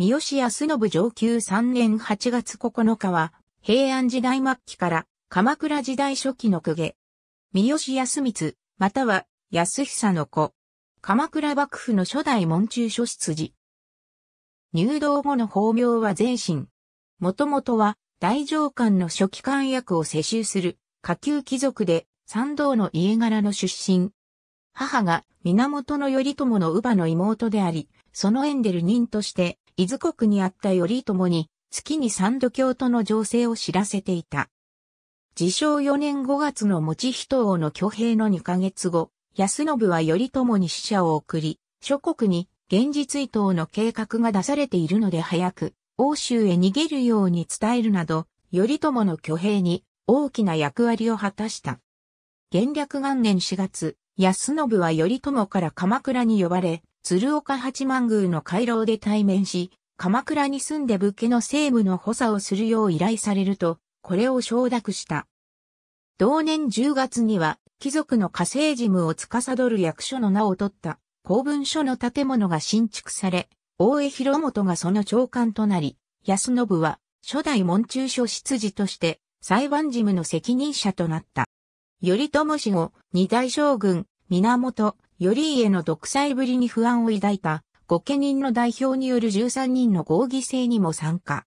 三好康信上級3年8月9日は、平安時代末期から鎌倉時代初期の公家。三好康光、または安久の子。鎌倉幕府の初代門中書出寺。入道後の法名は前身。もともとは大上官の初期官役を世襲する下級貴族で三道の家柄の出身。母が源頼朝の乳母の妹であり、そのエンデル人として伊豆国にあった頼朝に、月に三度京都の情勢を知らせていた。自称四年五月の持人王の挙兵の二ヶ月後、安信は頼朝に使者を送り、諸国に現実伊藤の計画が出されているので早く、欧州へ逃げるように伝えるなど、頼朝の挙兵に大きな役割を果たした。元略元年4月、安信は頼朝から鎌倉に呼ばれ、鶴岡八幡宮の回廊で対面し、鎌倉に住んで武家の政務の補佐をするよう依頼されると、これを承諾した。同年10月には、貴族の火星事務を司る役所の名を取った公文書の建物が新築され、大江広元がその長官となり、安信は初代門中書執事として裁判事務の責任者となった。頼朝氏後、二大将軍、源頼家の独裁ぶりに不安を抱いた、御家人の代表による13人の合議制にも参加。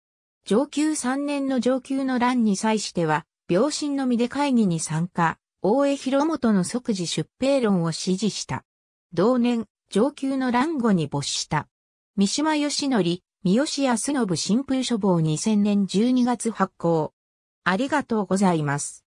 上級3年の上級の乱に際しては、病身の身で会議に参加、大江広元の即時出兵論を支持した。同年、上級の乱後に没した。三島義則、三好康信新風書房2000年12月発行。ありがとうございます。